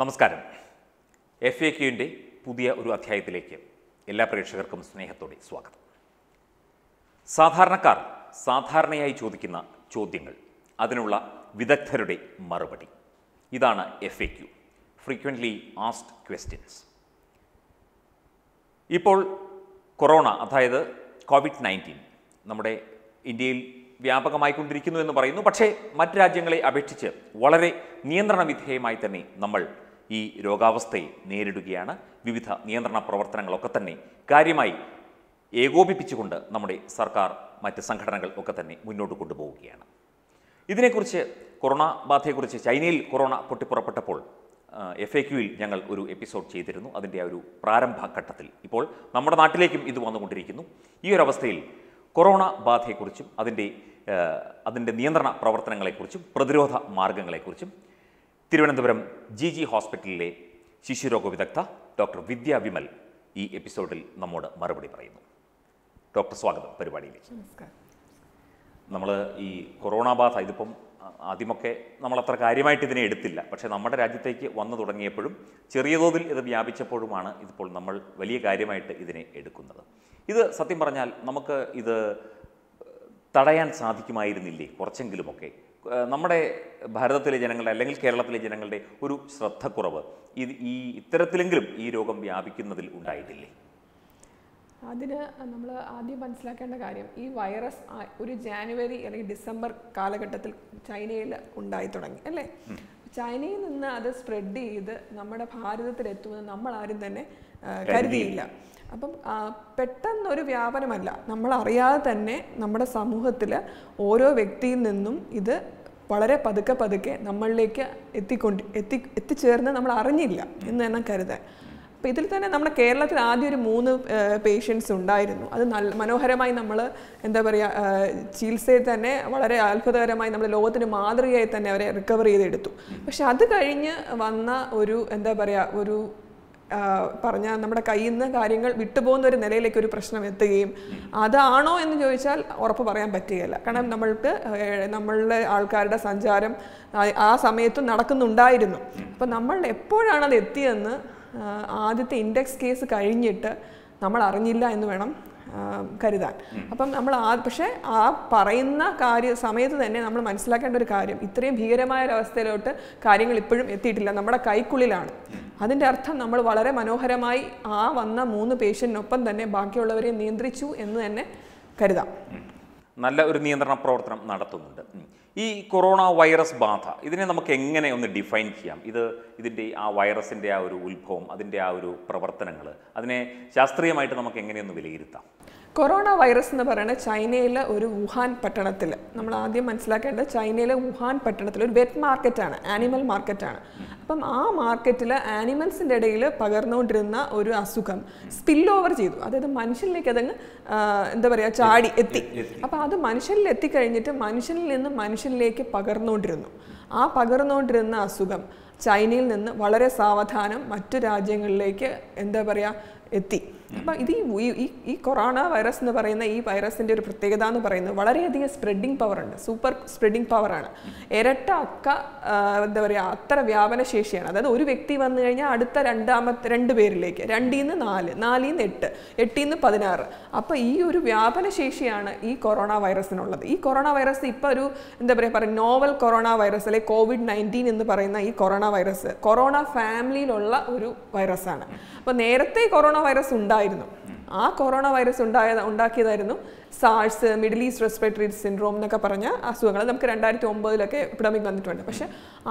നമസ്കാരം F A ക്യുവിൻ്റെ പുതിയ ഒരു അധ്യായത്തിലേക്ക് എല്ലാ പ്രേക്ഷകർക്കും സ്നേഹത്തോടെ സ്വാഗതം സാധാരണക്കാർ സാധാരണയായി ചോദിക്കുന്ന ചോദ്യങ്ങൾ അതിനുള്ള വിദഗ്ധരുടെ മറുപടി ഇതാണ് F A Q frequently asked questions ഇപ്പോൾ കൊറോണ അതായത് കോവിഡ് നയൻറ്റീൻ നമ്മുടെ ഇന്ത്യയിൽ വ്യാപകമായിക്കൊണ്ടിരിക്കുന്നു എന്ന് പറയുന്നു പക്ഷേ മറ്റ് രാജ്യങ്ങളെ അപേക്ഷിച്ച് വളരെ നിയന്ത്രണ വിധേയമായി തന്നെ നമ്മൾ ഈ രോഗാവസ്ഥയെ നേരിടുകയാണ് വിവിധ നിയന്ത്രണ പ്രവർത്തനങ്ങളൊക്കെ തന്നെ കാര്യമായി ഏകോപിപ്പിച്ചുകൊണ്ട് നമ്മുടെ സർക്കാർ മറ്റ് സംഘടനകൾ ഒക്കെ തന്നെ മുന്നോട്ട് കൊണ്ടുപോവുകയാണ് ഇതിനെക്കുറിച്ച് കൊറോണ ബാധയെക്കുറിച്ച് ചൈനയിൽ കൊറോണ പൊട്ടിപ്പുറപ്പെട്ടപ്പോൾ എഫ് എ ക്യുയിൽ ഞങ്ങൾ ഒരു എപ്പിസോഡ് ചെയ്തിരുന്നു അതിൻ്റെ ആ ഒരു പ്രാരംഭഘട്ടത്തിൽ ഇപ്പോൾ നമ്മുടെ നാട്ടിലേക്കും ഇത് വന്നുകൊണ്ടിരിക്കുന്നു ഈ ഒരു അവസ്ഥയിൽ കൊറോണ ബാധയെക്കുറിച്ചും അതിൻ്റെ അതിൻ്റെ നിയന്ത്രണ പ്രവർത്തനങ്ങളെക്കുറിച്ചും പ്രതിരോധ മാർഗങ്ങളെക്കുറിച്ചും തിരുവനന്തപുരം ജി ജി ഹോസ്പിറ്റലിലെ ശിശുരോഗ വിദഗ്ധ ഡോക്ടർ വിദ്യ വിമൽ ഈ എപ്പിസോഡിൽ നമ്മോട് മറുപടി പറയുന്നു ഡോക്ടർ സ്വാഗതം പരിപാടിയിലേക്ക് നമ്മൾ ഈ കൊറോണ ബാധ ഇതിപ്പം ആദ്യമൊക്കെ നമ്മളത്ര കാര്യമായിട്ട് ഇതിനെ എടുത്തില്ല പക്ഷേ നമ്മുടെ രാജ്യത്തേക്ക് വന്നു തുടങ്ങിയപ്പോഴും ചെറിയ തോതിൽ ഇത് വ്യാപിച്ചപ്പോഴുമാണ് ഇതിപ്പോൾ നമ്മൾ വലിയ കാര്യമായിട്ട് ഇതിനെ എടുക്കുന്നത് ഇത് സത്യം പറഞ്ഞാൽ നമുക്ക് ഇത് തടയാൻ സാധിക്കുമായിരുന്നില്ലേ കുറച്ചെങ്കിലുമൊക്കെ നമ്മുടെ ഭാരതത്തിലെ ജനങ്ങളുടെ അല്ലെങ്കിൽ കേരളത്തിലെ ജനങ്ങളുടെ ഒരു ശ്രദ്ധക്കുറവ് ഇത് ഈ ഇത്തരത്തിലെങ്കിലും ഈ രോഗം വ്യാപിക്കുന്നതിൽ ഉണ്ടായിട്ടില്ലേ അതിന് നമ്മൾ ആദ്യം മനസ്സിലാക്കേണ്ട കാര്യം ഈ വൈറസ് ഒരു ജാനുവരി അല്ലെങ്കിൽ ഡിസംബർ കാലഘട്ടത്തിൽ ചൈനയിൽ ഉണ്ടായി തുടങ്ങി അല്ലേ ചൈനയിൽ നിന്ന് അത് സ്പ്രെഡ് ചെയ്ത് നമ്മുടെ ഭാരതത്തിലെത്തുമെന്ന് നമ്മൾ ആരും തന്നെ കരുതിയില്ല അപ്പം പെട്ടെന്നൊരു വ്യാപനമല്ല നമ്മളറിയാതെ തന്നെ നമ്മുടെ സമൂഹത്തിൽ ഓരോ വ്യക്തിയിൽ നിന്നും ഇത് വളരെ പതുക്കെ പതുക്കെ നമ്മളിലേക്ക് എത്തിക്കൊണ്ട് എത്തി എത്തിച്ചേർന്ന് നമ്മൾ അറിഞ്ഞില്ല എന്ന് തന്നെ കരുതാൻ അപ്പോൾ ഇതിൽ തന്നെ നമ്മുടെ കേരളത്തിൽ ആദ്യം ഒരു മൂന്ന് പേഷ്യൻസ് ഉണ്ടായിരുന്നു അത് നല്ല മനോഹരമായി നമ്മൾ എന്താ പറയുക ചികിത്സയിൽ തന്നെ വളരെ അത്ഭുതകരമായി നമ്മൾ ലോകത്തിന് മാതൃകയായി തന്നെ അവരെ റിക്കവർ ചെയ്തെടുത്തു പക്ഷെ അത് കഴിഞ്ഞ് വന്ന ഒരു എന്താ പറയുക ഒരു പറഞ്ഞ നമ്മുടെ കയ്യിൽ നിന്ന് കാര്യങ്ങൾ വിട്ടുപോകുന്ന ഒരു നിലയിലേക്ക് ഒരു പ്രശ്നം എത്തുകയും അതാണോ എന്ന് ചോദിച്ചാൽ ഉറപ്പ് പറയാൻ പറ്റുകയില്ല കാരണം നമ്മൾക്ക് നമ്മളുടെ ആൾക്കാരുടെ സഞ്ചാരം ആ സമയത്തും നടക്കുന്നുണ്ടായിരുന്നു അപ്പം നമ്മൾ എപ്പോഴാണ് അത് എത്തിയെന്ന് ആദ്യത്തെ ഇൻഡെക്സ് കേസ് കഴിഞ്ഞിട്ട് നമ്മൾ അറിഞ്ഞില്ല എന്ന് വേണം കരുതാൻ അപ്പം നമ്മൾ ആ പക്ഷേ ആ പറയുന്ന കാര്യ സമയത്ത് തന്നെ നമ്മൾ മനസ്സിലാക്കേണ്ട ഒരു കാര്യം ഇത്രയും ഭീകരമായ ഒരവസ്ഥയിലോട്ട് കാര്യങ്ങൾ ഇപ്പോഴും എത്തിയിട്ടില്ല നമ്മുടെ കൈക്കുള്ളിലാണ് അതിൻ്റെ അർത്ഥം നമ്മൾ വളരെ മനോഹരമായി ആ വന്ന മൂന്ന് പേഷ്യൻറ്റിനൊപ്പം തന്നെ ബാക്കിയുള്ളവരെ നിയന്ത്രിച്ചു എന്ന് തന്നെ കരുതാം നല്ല ഒരു നിയന്ത്രണ പ്രവർത്തനം നടത്തുന്നുണ്ട് ഈ കൊറോണ വൈറസ് ബാധ ഇതിനെ നമുക്ക് എങ്ങനെ ഒന്ന് ഡിഫൈൻ ചെയ്യാം ഇത് ഇതിൻ്റെ ആ വൈറസിൻ്റെ ആ ഒരു ഉത്ഭവം അതിൻ്റെ ആ ഒരു പ്രവർത്തനങ്ങൾ അതിനെ ശാസ്ത്രീയമായിട്ട് നമുക്ക് എങ്ങനെയൊന്ന് വിലയിരുത്താം കൊറോണ വൈറസ് എന്ന് പറയുന്നത് ചൈനയിലെ ഒരു വുഹാൻ പട്ടണത്തിൽ നമ്മൾ ആദ്യം മനസ്സിലാക്കേണ്ടത് ചൈനയിലെ വുഹാൻ പട്ടണത്തിൽ ഒരു വെറ്റ് മാർക്കറ്റാണ് ആനിമൽ മാർക്കറ്റാണ് അപ്പം ആ മാർക്കറ്റിൽ ആനിമൽസിൻ്റെ ഇടയിൽ പകർന്നുകൊണ്ടിരുന്ന ഒരു അസുഖം സ്പിൽ ഓവർ ചെയ്തു അതായത് മനുഷ്യനിലേക്ക് അതങ്ങ് എന്താ പറയുക ചാടി എത്തി അപ്പോൾ അത് മനുഷ്യനിൽ എത്തിക്കഴിഞ്ഞിട്ട് മനുഷ്യനിൽ നിന്ന് മനുഷ്യനിലേക്ക് പകർന്നുകൊണ്ടിരുന്നു ആ പകർന്നുകൊണ്ടിരുന്ന അസുഖം ചൈനയിൽ നിന്ന് വളരെ സാവധാനം മറ്റു രാജ്യങ്ങളിലേക്ക് എന്താ പറയുക എത്തി അപ്പം ഇത് ഈ ഈ കൊറോണ വൈറസ് എന്ന് പറയുന്ന ഈ വൈറസിൻ്റെ ഒരു പ്രത്യേകത എന്ന് പറയുന്നത് വളരെയധികം സ്പ്രെഡിങ് പവർ ഉണ്ട് സൂപ്പർ സ്പ്രെഡിങ് പവറാണ് ഇരട്ട അക്ക എന്താ പറയുക അത്ര വ്യാപന ശേഷിയാണ് അതായത് ഒരു വ്യക്തി വന്നു കഴിഞ്ഞാൽ അടുത്ത രണ്ടാമത്തെ രണ്ട് പേരിലേക്ക് രണ്ടിൽ നിന്ന് നാല് നാലിൽ നിന്ന് എട്ട് എട്ടിൽ നിന്ന് പതിനാറ് അപ്പോൾ ഈ ഒരു വ്യാപന ശേഷിയാണ് ഈ കൊറോണ വൈറസിനുള്ളത് ഈ കൊറോണ വൈറസ് ഇപ്പോൾ ഒരു എന്താ പറയുക പറയുക നോവൽ കൊറോണ വൈറസ് അല്ലെങ്കിൽ കോവിഡ് നയൻറ്റീൻ എന്ന് പറയുന്ന ഈ കൊറോണ വൈറസ് കൊറോണ ഫാമിലിയിലുള്ള ഒരു വൈറസാണ് അപ്പോൾ നേരത്തെ കൊറോണ വൈറസ് ഉണ്ടായി ഉണ്ടായിരുന്നു ആ കൊറോണ വൈറസ് ഉണ്ടായ ഉണ്ടാക്കിയതായിരുന്നു SARS Middle East respiratory syndrome എന്നൊക്കെ പറഞ്ഞ അസുഖങ്ങൾ നമുക്ക് രണ്ടായിരത്തി ഒമ്പതിലൊക്കെ എപ്പിഡമിക് വന്നിട്ടുണ്ട് പക്ഷെ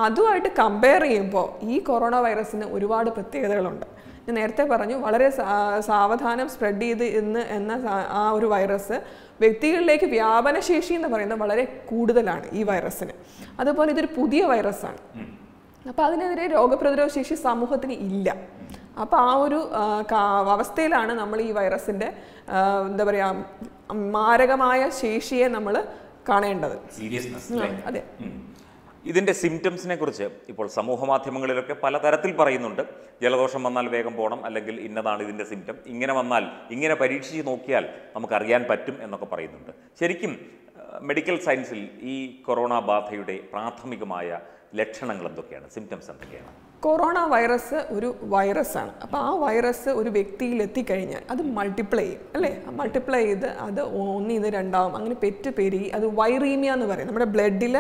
അതുമായിട്ട് കമ്പയർ ചെയ്യുമ്പോൾ ഈ കൊറോണ വൈറസിന് ഒരുപാട് പ്രത്യേകതകളുണ്ട് ഞാൻ നേരത്തെ പറഞ്ഞു വളരെ സാവധാനം സ്പ്രെഡ് ചെയ്ത് ഇന്ന് എന്ന ആ ഒരു വൈറസ് വ്യക്തികളിലേക്ക് വ്യാപനശേഷി എന്ന് പറയുന്നത് വളരെ കൂടുതലാണ് ഈ വൈറസിന് അതുപോലെ ഇതൊരു പുതിയ വൈറസാണ് അപ്പോൾ അതിനെതിരെ രോഗപ്രതിരോധ ശേഷി സമൂഹത്തിന് ഇല്ല അപ്പോൾ ആ ഒരു അവസ്ഥയിലാണ് നമ്മൾ ഈ വൈറസിൻ്റെ എന്താ പറയുക മാരകമായ ശേഷിയെ നമ്മൾ കാണേണ്ടത് അതെ ഇതിൻ്റെ സിംറ്റംസിനെ കുറിച്ച് ഇപ്പോൾ സമൂഹ മാധ്യമങ്ങളിലൊക്കെ പലതരത്തിൽ പറയുന്നുണ്ട് ജലദോഷം വന്നാൽ വേഗം പോകണം അല്ലെങ്കിൽ ഇന്നതാണ് ഇതിൻ്റെ സിംറ്റം ഇങ്ങനെ വന്നാൽ ഇങ്ങനെ പരീക്ഷിച്ച് നോക്കിയാൽ നമുക്കറിയാൻ പറ്റും എന്നൊക്കെ പറയുന്നുണ്ട് ശരിക്കും മെഡിക്കൽ സയൻസിൽ ഈ കൊറോണ ബാധയുടെ പ്രാഥമികമായ ലക്ഷണങ്ങൾ എന്തൊക്കെയാണ് സിംറ്റംസ് എന്തൊക്കെയാണ് കൊറോണ വൈറസ് ഒരു വൈറസാണ് അപ്പോൾ ആ വൈറസ് ഒരു വ്യക്തിയിൽ എത്തിക്കഴിഞ്ഞാൽ അത് മൾട്ടിപ്ലൈ ചെയ്യും അല്ലേ മൾട്ടിപ്ലൈ ചെയ്ത് അത് ഒന്നിൽ നിന്ന് രണ്ടാവും അങ്ങനെ പെറ്റ് പെരുകി അത് വൈറീമിയ എന്ന് പറയും നമ്മുടെ ബ്ലഡിൽ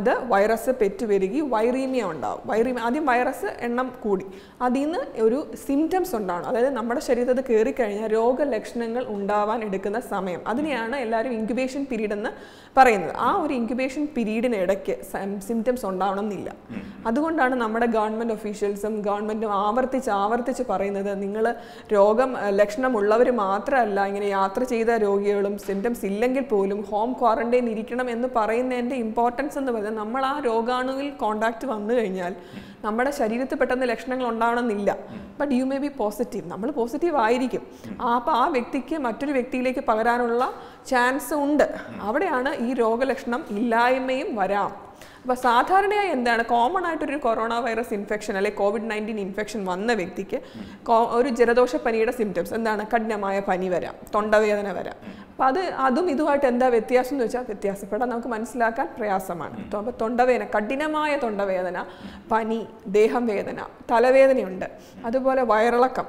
അത് വൈറസ് പെറ്റ് പെരുകി വൈറീമിയ ഉണ്ടാവും വൈറീമിയ ആദ്യം വൈറസ് എണ്ണം കൂടി അതിൽ നിന്ന് ഒരു സിംറ്റംസ് ഉണ്ടാവണം അതായത് നമ്മുടെ ശരീരത്തിൽ കയറിക്കഴിഞ്ഞാൽ രോഗലക്ഷണങ്ങൾ ഉണ്ടാവാൻ എടുക്കുന്ന സമയം അതിനെയാണ് എല്ലാവരും ഇൻക്യുബേഷൻ പീരീഡ് എന്ന് പറയുന്നത് ആ ഒരു ഇൻക്യുബേഷൻ പീരീഡിനിടയ്ക്ക് ഇടയ്ക്ക് സിംറ്റംസ് ഉണ്ടാവണം എന്നില്ല അതുകൊണ്ടാണ് നമ്മുടെ ഗവൺമെൻറ് ഒഫീഷ്യൽസും ഗവൺമെൻറ്റും ആവർത്തിച്ച് ആവർത്തിച്ച് പറയുന്നത് നിങ്ങൾ രോഗം ലക്ഷണമുള്ളവർ മാത്രമല്ല ഇങ്ങനെ യാത്ര ചെയ്ത രോഗികളും സിംറ്റംസ് ഇല്ലെങ്കിൽ പോലും ഹോം ക്വാറൻറ്റൈൻ ഇരിക്കണം എന്ന് പറയുന്നതിൻ്റെ ഇമ്പോർട്ടൻസ് എന്ന് പറയുന്നത് നമ്മൾ ആ രോഗാണുവിൽ കോണ്ടാക്റ്റ് വന്നു കഴിഞ്ഞാൽ നമ്മുടെ ശരീരത്തിൽ പെട്ടെന്ന് ലക്ഷണങ്ങൾ ഉണ്ടാവണമെന്നില്ല but you may be positive നമ്മൾ പോസിറ്റീവ് ആയിരിക്കും അപ്പോൾ ആ വ്യക്തിക്ക് മറ്റൊരു വ്യക്തിയിലേക്ക് പകരാനുള്ള ചാൻസ് ഉണ്ട് അവിടെയാണ് ഈ രോഗലക്ഷണം ഇല്ലായ്മയും വരാം അപ്പോൾ സാധാരണയായി എന്താണ് കോമൺ ആയിട്ടൊരു കൊറോണ വൈറസ് ഇൻഫെക്ഷൻ അല്ലെ കോവിഡ് നയൻറ്റീൻ ഇൻഫെക്ഷൻ വന്ന വ്യക്തിക്ക് ഒരു പനിയുടെ സിംറ്റംസ് എന്താണ് കഠിനമായ പനി വരാം തൊണ്ടവേദന വരാം അപ്പോൾ അത് അതും ഇതുമായിട്ട് എന്താ വ്യത്യാസം എന്ന് വെച്ചാൽ വ്യത്യാസപ്പെടാൻ നമുക്ക് മനസ്സിലാക്കാൻ പ്രയാസമാണ് അപ്പോൾ തൊണ്ടവേദന കഠിനമായ തൊണ്ടവേദന പനി ദേഹം വേദന തലവേദനയുണ്ട് അതുപോലെ വയറിളക്കം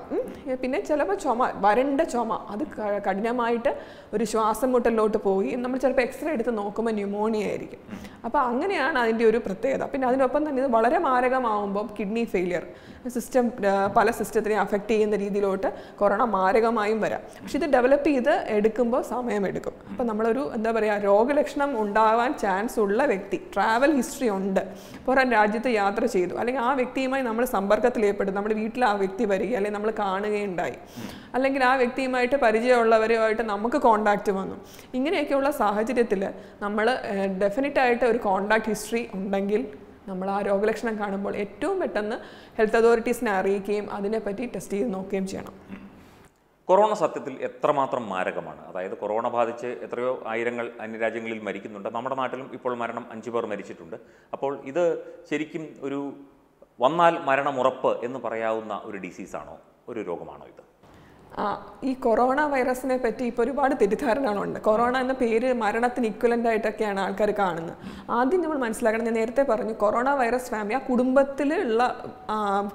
പിന്നെ ചിലപ്പോൾ ചുമ വരണ്ട ചുമ അത് കഠിനമായിട്ട് ഒരു ശ്വാസം മുട്ടലിലോട്ട് പോയി നമ്മൾ ചിലപ്പോൾ എക്സ്റേ എടുത്ത് നോക്കുമ്പോൾ ന്യൂമോണിയ ആയിരിക്കും അപ്പോൾ അങ്ങനെയാണ് അതിൻ്റെ ഒരു പ്രത്യേകത പിന്നെ അതിനൊപ്പം തന്നെ ഇത് വളരെ മാരകമാവുമ്പോൾ കിഡ്നി ഫെയിലിയർ സിസ്റ്റം പല സിസ്റ്റത്തിനെയും അഫക്റ്റ് ചെയ്യുന്ന രീതിയിലോട്ട് കൊറോണ മാരകമായും വരാം പക്ഷെ ഇത് ഡെവലപ്പ് ചെയ്ത് എടുക്കുമ്പോൾ സമയമെടുക്കും അപ്പോൾ നമ്മളൊരു എന്താ പറയുക രോഗലക്ഷണം ഉണ്ടാവാൻ ചാൻസ് ഉള്ള വ്യക്തി ട്രാവൽ ഹിസ്റ്ററി ഉണ്ട് പുറം രാജ്യത്ത് യാത്ര ചെയ്തു അല്ലെങ്കിൽ ആ വ്യക്തിയുമായി നമ്മൾ സമ്പർക്കത്തിൽ ഏർപ്പെടും നമ്മുടെ വീട്ടിൽ ആ വ്യക്തി വരിക അല്ലെങ്കിൽ നമ്മൾ കാണുകയുണ്ടായി അല്ലെങ്കിൽ ആ വ്യക്തിയുമായിട്ട് പരിചയമുള്ളവരുമായിട്ട് നമുക്ക് കോണ്ടാക്റ്റ് വന്നു ഇങ്ങനെയൊക്കെയുള്ള സാഹചര്യത്തിൽ നമ്മൾ ഡെഫിനറ്റായിട്ട് ഒരു കോണ്ടാക്ട് ഹിസ്റ്ററി ഉണ്ടെങ്കിൽ നമ്മൾ ആ രോഗലക്ഷണം കാണുമ്പോൾ ഏറ്റവും പെട്ടെന്ന് ഹെൽത്ത് അതോറിറ്റീസിനെ അറിയിക്കുകയും അതിനെപ്പറ്റി ടെസ്റ്റ് ചെയ്ത് നോക്കുകയും ചെയ്യണം കൊറോണ സത്യത്തിൽ എത്രമാത്രം മാരകമാണ് അതായത് കൊറോണ ബാധിച്ച് എത്രയോ ആയിരങ്ങൾ അന്യരാജ്യങ്ങളിൽ മരിക്കുന്നുണ്ട് നമ്മുടെ നാട്ടിലും ഇപ്പോൾ മരണം അഞ്ചു പേർ മരിച്ചിട്ടുണ്ട് അപ്പോൾ ഇത് ശരിക്കും ഒരു വന്നാൽ മരണമുറപ്പ് എന്ന് പറയാവുന്ന ഒരു ഡിസീസാണോ ഒരു രോഗമാണോ ഇത് ഈ കൊറോണ വൈറസിനെ പറ്റി ഇപ്പൊ ഒരുപാട് തെറ്റിദ്ധാരണകളുണ്ട് കൊറോണ എന്ന പേര് മരണത്തിന് ഇക്വലന്റ് ആയിട്ടൊക്കെയാണ് ആൾക്കാർ കാണുന്നത് ആദ്യം നമ്മൾ മനസ്സിലാക്കണം ഞാൻ നേരത്തെ പറഞ്ഞു കൊറോണ വൈറസ് ഫാമിലി ആ കുടുംബത്തിലുള്ള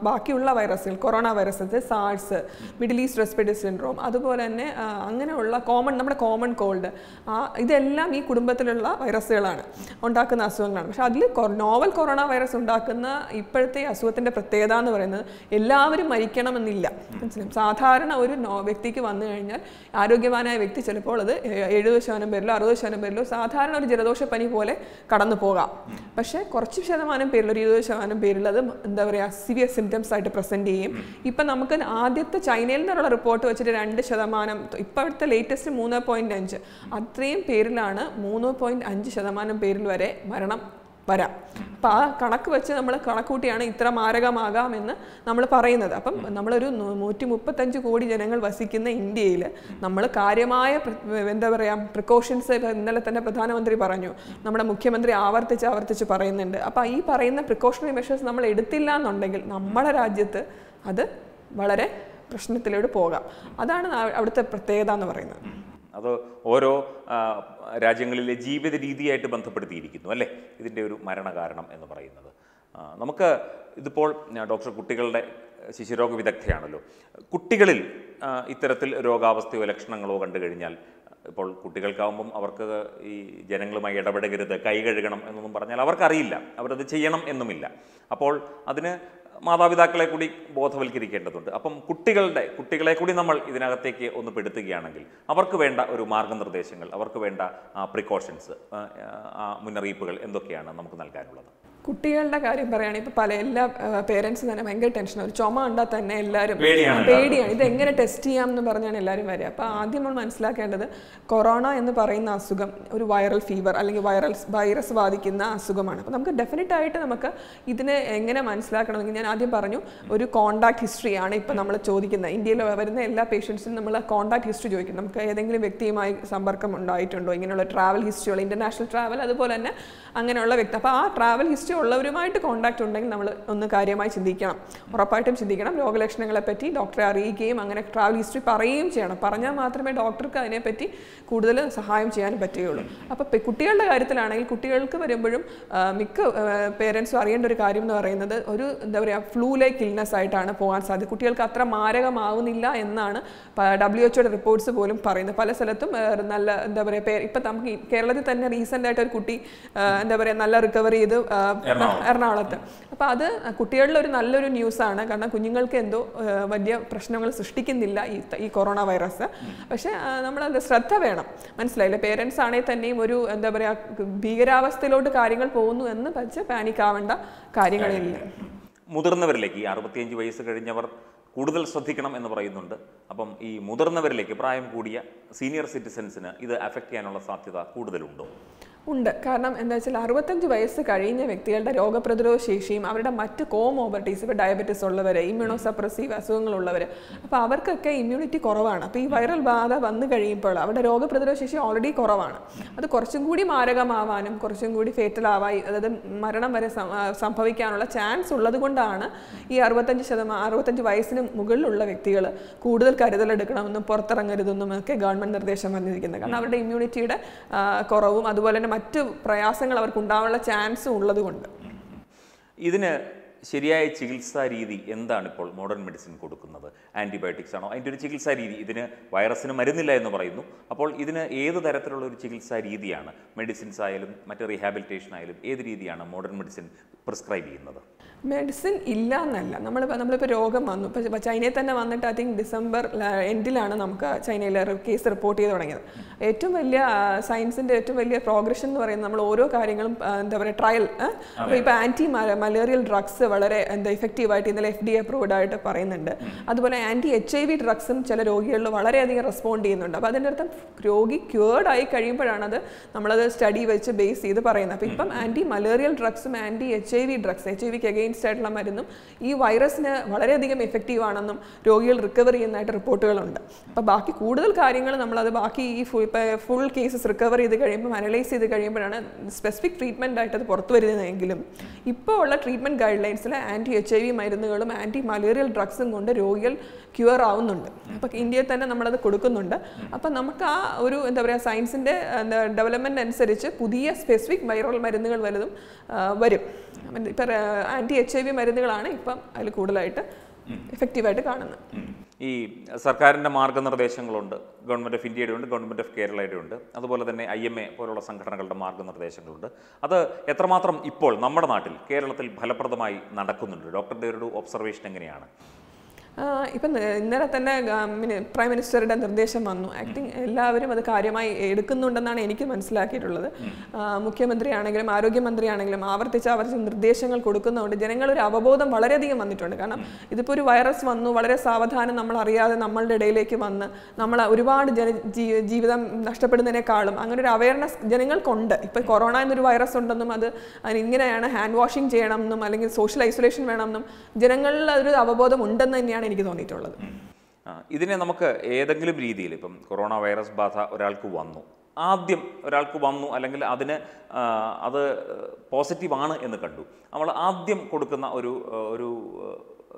ബാക്കിയുള്ള വൈറസുകൾ corona virus SARS Middle East respiratory syndrome അതുപോലെ തന്നെ അങ്ങനെയുള്ള കോമൺ നമ്മുടെ കോമൺ കോൾഡ് ആ ഇതെല്ലാം ഈ കുടുംബത്തിലുള്ള വൈറസുകളാണ് ഉണ്ടാക്കുന്ന അസുഖങ്ങളാണ് പക്ഷെ അതിൽ നോവൽ കൊറോണ വൈറസ് ഉണ്ടാക്കുന്ന ഇപ്പോഴത്തെ അസുഖത്തിന്റെ പ്രത്യേകത എന്ന് പറയുന്നത് എല്ലാവരും മരിക്കണമെന്നില്ല മനസ്സിലും സാധാരണ ഒരു വ്യക്തിക്ക് വന്നു കഴിഞ്ഞാൽ ആരോഗ്യവാനായ വ്യക്തി ചിലപ്പോൾ അത് എഴുപത് ശതമാനം പേരിലോ അറുപത് ശതമാനം പേരിലോ സാധാരണ ഒരു ജലദോഷപ്പനി പോലെ കടന്നു പോകാം പക്ഷേ കുറച്ച് ശതമാനം പേരിൽ ഒരു ഇരുപത് ശതമാനം പേരിൽ അത് എന്താ പറയുക സിവിയർ സിംറ്റംസ് ആയിട്ട് പ്രസൻറ്റ് ചെയ്യും ഇപ്പം നമുക്ക് ആദ്യത്തെ ചൈനയിൽ നിന്നുള്ള റിപ്പോർട്ട് വെച്ചിട്ട് രണ്ട് ശതമാനം ഇപ്പോഴത്തെ ലേറ്റസ്റ്റ് മൂന്ന് പോയിൻറ്റ് അഞ്ച് അത്രയും പേരിലാണ് മൂന്ന് പോയിൻറ്റ് അഞ്ച് ശതമാനം പേരിൽ വരെ മരണം വരാം അപ്പം ആ കണക്ക് വെച്ച് നമ്മൾ കണക്ക് കൂട്ടിയാണ് ഇത്ര മാരകമാകാമെന്ന് നമ്മൾ പറയുന്നത് അപ്പം നമ്മളൊരു നൂറ്റി മുപ്പത്തഞ്ച് കോടി ജനങ്ങൾ വസിക്കുന്ന ഇന്ത്യയിൽ നമ്മൾ കാര്യമായ എന്താ പറയുക പ്രിക്കോഷൻസ് ഇന്നലെ തന്നെ പ്രധാനമന്ത്രി പറഞ്ഞു നമ്മുടെ മുഖ്യമന്ത്രി ആവർത്തിച്ച് ആവർത്തിച്ച് പറയുന്നുണ്ട് അപ്പം ഈ പറയുന്ന പ്രിക്കോഷണറി മെഷേഴ്സ് നമ്മൾ എടുത്തില്ല എന്നുണ്ടെങ്കിൽ നമ്മുടെ രാജ്യത്ത് അത് വളരെ പ്രശ്നത്തിലൂടെ പോകാം അതാണ് അവിടുത്തെ പ്രത്യേകത എന്ന് പറയുന്നത് അത് ഓരോ രാജ്യങ്ങളിലെ ജീവിത രീതിയായിട്ട് ബന്ധപ്പെടുത്തിയിരിക്കുന്നു അല്ലേ ഇതിൻ്റെ ഒരു മരണകാരണം എന്ന് പറയുന്നത് നമുക്ക് ഇതിപ്പോൾ ഡോക്ടർ കുട്ടികളുടെ ശിശുരോഗ വിദഗ്ധയാണല്ലോ കുട്ടികളിൽ ഇത്തരത്തിൽ രോഗാവസ്ഥയോ ലക്ഷണങ്ങളോ കണ്ടു കഴിഞ്ഞാൽ ഇപ്പോൾ കുട്ടികൾക്കാവുമ്പം അവർക്ക് ഈ ജനങ്ങളുമായി ഇടപെടരുത് കൈ കഴുകണം എന്നൊന്നും പറഞ്ഞാൽ അവർക്കറിയില്ല അവരത് ചെയ്യണം എന്നുമില്ല അപ്പോൾ അതിന് മാതാപിതാക്കളെ കൂടി ബോധവൽക്കരിക്കേണ്ടതുണ്ട് അപ്പം കുട്ടികളുടെ കുട്ടികളെ കൂടി നമ്മൾ ഇതിനകത്തേക്ക് ഒന്ന് പെടുത്തുകയാണെങ്കിൽ അവർക്ക് വേണ്ട ഒരു മാർഗനിർദ്ദേശങ്ങൾ അവർക്ക് വേണ്ട പ്രിക്കോഷൻസ് മുന്നറിയിപ്പുകൾ എന്തൊക്കെയാണ് നമുക്ക് നൽകാനുള്ളത് കുട്ടികളുടെ കാര്യം പറയുകയാണെങ്കിൽ ഇപ്പൊ പല എല്ലാ പേരൻസും തന്നെ ഭയങ്കര ടെൻഷനാണ് ഒരു ചുമ ഉണ്ടാൽ തന്നെ എല്ലാവരും പേടിയാണ് ഇത് എങ്ങനെ ടെസ്റ്റ് ചെയ്യാം എന്ന് പറഞ്ഞാണ് എല്ലാവരും വരിക അപ്പോൾ ആദ്യം നമ്മൾ മനസ്സിലാക്കേണ്ടത് കൊറോണ എന്ന് പറയുന്ന അസുഖം ഒരു വൈറൽ ഫീവർ അല്ലെങ്കിൽ വൈറൽ വൈറസ് ബാധിക്കുന്ന അസുഖമാണ് അപ്പോൾ നമുക്ക് ഡെഫിനറ്റ് ആയിട്ട് നമുക്ക് ഇതിനെ എങ്ങനെ മനസ്സിലാക്കണമെങ്കിൽ ഞാൻ ആദ്യം പറഞ്ഞു ഒരു കോൺടാക്ട് ഹിസ്റ്ററിയാണ് ഇപ്പം നമ്മൾ ചോദിക്കുന്നത് ഇന്ത്യയിൽ വരുന്ന എല്ലാ പേഷ്യൻസിനും നമ്മൾ കോണ്ടാക്ട് ഹിസ്റ്ററി ചോദിക്കും നമുക്ക് ഏതെങ്കിലും വ്യക്തിയുമായി സമ്പർക്കം ഉണ്ടായിട്ടുണ്ടോ ഇങ്ങനെയുള്ള ട്രാവൽ ഹിസ്റ്ററികൾ ഇൻ്റർനാഷണൽ ട്രാവൽ അതുപോലെ തന്നെ അങ്ങനെയുള്ള വ്യക്തി അപ്പോൾ ആ ട്രാവൽ ഹിസ്റ്ററി ഉള്ളവരുമായിട്ട് കോണ്ടാക്ട് ഉണ്ടെങ്കിൽ നമ്മൾ ഒന്ന് കാര്യമായി ചിന്തിക്കണം ഉറപ്പായിട്ടും ചിന്തിക്കണം രോഗലക്ഷണങ്ങളെ പറ്റി ഡോക്ടറെ അറിയിക്കുകയും അങ്ങനെ ട്രാവൽ ഹിസ്റ്ററി പറയുകയും ചെയ്യണം പറഞ്ഞാൽ മാത്രമേ ഡോക്ടർക്ക് അതിനെപ്പറ്റി കൂടുതൽ സഹായം ചെയ്യാൻ പറ്റുകയുള്ളൂ അപ്പോൾ കുട്ടികളുടെ കാര്യത്തിലാണെങ്കിൽ കുട്ടികൾക്ക് വരുമ്പോഴും മിക്ക പേരൻസും അറിയേണ്ട ഒരു കാര്യം എന്ന് പറയുന്നത് ഒരു എന്താ പറയുക പറയുക ഫ്ലൂ ലൈക്ക് ഇൽനെസ് ആയിട്ടാണ് പോകാൻ സാധ്യത കുട്ടികൾക്ക് അത്ര മാരകമാവുന്നില്ല എന്നാണ് ഡബ്ല്യു എച്ച്ഒയുടെ റിപ്പോർട്ട്സ് പോലും പറയുന്നത് പല സ്ഥലത്തും നല്ല എന്താ പറയുക പേര് ഇപ്പം നമുക്ക് കേരളത്തിൽ തന്നെ റീസെൻ്റ് ആയിട്ട് ഒരു കുട്ടി എന്താ പറയുക നല്ല റിക്കവർ ചെയ്ത് എറണാകുളത്ത് അപ്പോൾ അത് കുട്ടികളിൽ ഒരു നല്ലൊരു ന്യൂസാണ് കാരണം കുഞ്ഞുങ്ങൾക്ക് എന്തോ വലിയ പ്രശ്നങ്ങൾ സൃഷ്ടിക്കുന്നില്ല ഈ ഈ കൊറോണ വൈറസ് പക്ഷേ നമ്മളത് ശ്രദ്ധ വേണം മനസ്സിലായില്ലേ പേരൻസ് ആണെങ്കിൽ തന്നെയും ഒരു എന്താ പറയുക ഭീകരാവസ്ഥയിലോട്ട് കാര്യങ്ങൾ പോകുന്നു എന്ന് വെച്ച് പാനിക് ആവേണ്ട കാര്യങ്ങളില്ല മുതിർന്നവരിലേക്ക് ഈ അറുപത്തിയഞ്ച് വയസ്സ് കഴിഞ്ഞവർ കൂടുതൽ ശ്രദ്ധിക്കണം എന്ന് പറയുന്നുണ്ട് അപ്പം ഈ മുതിർന്നവരിലേക്ക് പ്രായം കൂടിയ സീനിയർ സിറ്റിസൻസിന് ഇത് അഫക്റ്റ് ചെയ്യാനുള്ള സാധ്യത കൂടുതലുണ്ടോ ഉണ്ട് കാരണം എന്താ വെച്ചാൽ അറുപത്തഞ്ച് വയസ്സ് കഴിഞ്ഞ വ്യക്തികളുടെ രോഗപ്രതിരോധ ശേഷിയും അവരുടെ മറ്റ് കോമോബർട്ടീസ് ഇപ്പോൾ ഡയബറ്റിസ് ഉള്ളവർ ഇമ്മ്യൂണോ സപ്രസീവ് അസുഖങ്ങളുള്ളവർ അപ്പോൾ അവർക്കൊക്കെ ഇമ്മ്യൂണിറ്റി കുറവാണ് അപ്പോൾ ഈ വൈറൽ ബാധ വന്നു കഴിയുമ്പോൾ അവരുടെ രോഗപ്രതിരോധ ശേഷി ഓൾറെഡി കുറവാണ് അത് കുറച്ചും കൂടി മാരകമാവാനും കുറച്ചും കൂടി ഫേറ്റലാവായി അതായത് മരണം വരെ സംഭവിക്കാനുള്ള ചാൻസ് ഉള്ളത് കൊണ്ടാണ് ഈ അറുപത്തഞ്ച് ശതമാനം അറുപത്തഞ്ച് വയസ്സിന് മുകളിലുള്ള വ്യക്തികൾ കൂടുതൽ കരുതലെടുക്കണമെന്നും പുറത്തിറങ്ങരുതെന്നും ഒക്കെ ഗവൺമെൻറ് നിർദ്ദേശം വന്നിരിക്കുന്നത് കാരണം അവരുടെ ഇമ്മ്യൂണിറ്റിയുടെ കുറവും അതുപോലെ തന്നെ മറ്റ് പ്രയാസങ്ങൾ അവർക്ക് ഉണ്ടാവാനുള്ള ചാൻസ് ഉള്ളതുകൊണ്ട് ഇതിന് ശരിയായ ചികിത്സാ രീതി എന്താണ് ഇപ്പോൾ മോഡേൺ മെഡിസിൻ കൊടുക്കുന്നത് ആൻറ്റിബയോട്ടിക്സ് ആണോ അതിൻ്റെ ഒരു ചികിത്സാ രീതി ഇതിന് വൈറസിന് മരുന്നില്ല എന്ന് പറയുന്നു അപ്പോൾ ഇതിന് ഏത് തരത്തിലുള്ള ഒരു ചികിത്സാ രീതിയാണ് മെഡിസിൻസ് ആയാലും മറ്റ് റീഹാബിലിറ്റേഷൻ ആയാലും ഏത് രീതിയാണ് മോഡേൺ മെഡിസിൻ പ്രിസ്ക്രൈബ് ചെയ്യുന്നത് മെഡിസിൻ ഇല്ല എന്നല്ല നമ്മൾ നമ്മളിപ്പോൾ രോഗം വന്നു ഇപ്പോൾ ചൈനയിൽ തന്നെ വന്നിട്ട് ഐ തിങ്ക് ഡിസംബർ എൻഡിലാണ് നമുക്ക് ചൈനയിൽ കേസ് റിപ്പോർട്ട് ചെയ്ത് തുടങ്ങിയത് ഏറ്റവും വലിയ സയൻസിൻ്റെ ഏറ്റവും വലിയ പ്രോഗ്രഷൻ എന്ന് പറയുന്നത് നമ്മൾ ഓരോ കാര്യങ്ങളും എന്താ പറയുക ട്രയൽ അപ്പോൾ ഇപ്പോൾ ആൻറ്റി മലേറിയൽ ഡ്രഗ്സ് വളരെ എന്താ ഇഫക്റ്റീവായിട്ട് ഇന്നലെ എഫ് ഡി അപ്രൂവ്ഡ് ആയിട്ട് പറയുന്നുണ്ട് അതുപോലെ ആൻറ്റി എച്ച് ഐ വി ഡ്രഗ്സും ചില രോഗികളിൽ വളരെയധികം റെസ്പോണ്ട് ചെയ്യുന്നുണ്ട് അപ്പോൾ അതിൻ്റെ അർത്ഥം രോഗി ക്യൂർഡ് ആയി കഴിയുമ്പോഴാണ് അത് നമ്മളത് സ്റ്റഡി വെച്ച് ബേസ് ചെയ്ത് പറയുന്നത് അപ്പോൾ ഇപ്പം ആൻറ്റി മലേറിയൽ ഡ്രഗ്സും anti H I V drugs H I വിക്ക് അഗെയിൻ വേസ്റ്റ് ആയിട്ടുള്ള മരുന്നും ഈ വൈറസിന് വളരെയധികം എഫക്റ്റീവ് ആണെന്നും രോഗികൾ റിക്കവർ ചെയ്യുന്നതായിട്ട് റിപ്പോർട്ടുകളുണ്ട് അപ്പോൾ ബാക്കി കൂടുതൽ കാര്യങ്ങൾ നമ്മളത് ബാക്കി ഈ ഫുൾ ഫുൾ കേസസ് റിക്കവർ ചെയ്ത് കഴിയുമ്പോൾ അനലൈസ് ചെയ്ത് കഴിയുമ്പോഴാണ് സ്പെസിഫിക് ട്രീറ്റ്മെൻ്റ് ആയിട്ട് അത് പുറത്തു വരുന്നതെങ്കിലും ഇപ്പോൾ ഉള്ള ട്രീറ്റ്മെൻറ്റ് ഗൈഡ് ലൈൻസിൽ ആൻറ്റി എച്ച് ഐ വി മരുന്നുകളും ആൻറ്റി മലേറിയൽ ഡ്രഗ്സും കൊണ്ട് രോഗികൾ ക്യൂർ ആവുന്നുണ്ട് അപ്പോൾ ഇന്ത്യയിൽ തന്നെ നമ്മളത് കൊടുക്കുന്നുണ്ട് അപ്പോൾ നമുക്ക് ആ ഒരു എന്താ പറയുക സയൻസിൻ്റെ ഡെവലപ്മെൻറ്റ് അനുസരിച്ച് പുതിയ സ്പെസിഫിക് വൈറൽ മരുന്നുകൾ വലുതും വരും ഇപ്പം ആൻറ്റി എച്ച് ഐ വി മരുന്നുകളാണ് ഇപ്പം അതിൽ കൂടുതലായിട്ട് എഫക്റ്റീവായിട്ട് കാണുന്നത് ഈ സർക്കാരിൻ്റെ മാർഗ്ഗനിർദ്ദേശങ്ങളുണ്ട് ഗവൺമെൻറ് ഓഫ് ഇന്ത്യയുടെ ഉണ്ട് ഗവൺമെൻറ് ഓഫ് കേരളയുടെ ഉണ്ട് അതുപോലെ തന്നെ ഐ എം എ പോലുള്ള സംഘടനകളുടെ മാർഗ്ഗനിർദ്ദേശങ്ങളുണ്ട് അത് എത്രമാത്രം ഇപ്പോൾ നമ്മുടെ നാട്ടിൽ കേരളത്തിൽ ഫലപ്രദമായി നടക്കുന്നുണ്ട് ഡോക്ടറുടെ ഒരു ഒബ്സർവേഷൻ എങ്ങനെയാണ് ഇപ്പം ഇന്നലെ തന്നെ പ്രൈം മിനിസ്റ്ററുടെ നിർദ്ദേശം വന്നു ആക്ടിങ് എല്ലാവരും അത് കാര്യമായി എടുക്കുന്നുണ്ടെന്നാണ് എനിക്ക് മനസ്സിലാക്കിയിട്ടുള്ളത് മുഖ്യമന്ത്രിയാണെങ്കിലും ആരോഗ്യമന്ത്രിയാണെങ്കിലും ആവർത്തിച്ച് ആവർത്തിച്ച് നിർദ്ദേശങ്ങൾ കൊടുക്കുന്നതുകൊണ്ട് ജനങ്ങളൊരു അവബോധം വളരെയധികം വന്നിട്ടുണ്ട് കാരണം ഇതിപ്പോൾ ഒരു വൈറസ് വന്നു വളരെ സാവധാനം നമ്മൾ അറിയാതെ നമ്മളുടെ ഇടയിലേക്ക് വന്ന് നമ്മൾ ഒരുപാട് ജന ജീവിതം നഷ്ടപ്പെടുന്നതിനേക്കാളും അങ്ങനെ ഒരു അവയർനെസ് ജനങ്ങൾക്കുണ്ട് ഇപ്പോൾ കൊറോണ എന്നൊരു വൈറസ് ഉണ്ടെന്നും അത് ഇങ്ങനെയാണ് ഹാൻഡ് വാഷിംഗ് ചെയ്യണമെന്നും അല്ലെങ്കിൽ സോഷ്യൽ ഐസൊലേഷൻ വേണമെന്നും ജനങ്ങളിൽ ഒരു അവബോധം ഉണ്ടെന്ന് തന്നെയാണ് തന്നെയാണ് എനിക്ക് തോന്നിയിട്ടുള്ളത് ഇതിനെ നമുക്ക് ഏതെങ്കിലും രീതിയിൽ ഇപ്പം കൊറോണ വൈറസ് ബാധ ഒരാൾക്ക് വന്നു ആദ്യം ഒരാൾക്ക് വന്നു അല്ലെങ്കിൽ അതിന് അത് ആണ് എന്ന് കണ്ടു നമ്മൾ ആദ്യം കൊടുക്കുന്ന ഒരു ഒരു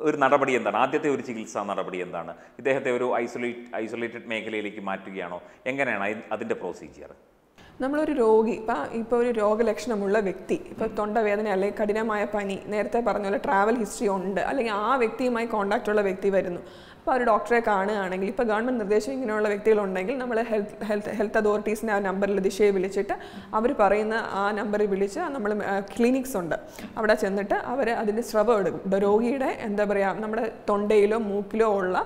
ഒരു നടപടി എന്താണ് ആദ്യത്തെ ഒരു ചികിത്സാ നടപടി എന്താണ് ഇദ്ദേഹത്തെ ഒരു ഐസൊലേറ്റ് ഐസൊലേറ്റഡ് മേഖലയിലേക്ക് മാറ്റുകയാണോ എങ്ങനെയാണ് അതിൻ്റെ പ്രൊസീജിയർ നമ്മളൊരു രോഗി ഇപ്പം ഇപ്പോൾ ഒരു രോഗലക്ഷണമുള്ള വ്യക്തി ഇപ്പോൾ തൊണ്ടവേദന അല്ലെങ്കിൽ കഠിനമായ പനി നേരത്തെ പറഞ്ഞ പോലെ ട്രാവൽ ഹിസ്റ്ററി ഉണ്ട് അല്ലെങ്കിൽ ആ വ്യക്തിയുമായി കോൺടാക്റ്റ് ഉള്ള വ്യക്തി വരുന്നു അപ്പോൾ ഒരു ഡോക്ടറെ കാണുകയാണെങ്കിൽ ഇപ്പോൾ ഗവൺമെൻറ് നിർദ്ദേശം ഇങ്ങനെയുള്ള വ്യക്തികളുണ്ടെങ്കിൽ നമ്മൾ ഹെൽത്ത് ഹെൽത്ത് ഹെൽത്ത് അതോറിറ്റീസിനെ ആ നമ്പറിൽ ദിശയെ വിളിച്ചിട്ട് അവർ പറയുന്ന ആ നമ്പറിൽ വിളിച്ച് നമ്മൾ ക്ലിനിക്സ് ഉണ്ട് അവിടെ ചെന്നിട്ട് അവർ അതിൻ്റെ സ്രവം എടുക്കും രോഗിയുടെ എന്താ പറയുക നമ്മുടെ തൊണ്ടയിലോ മൂക്കിലോ ഉള്ള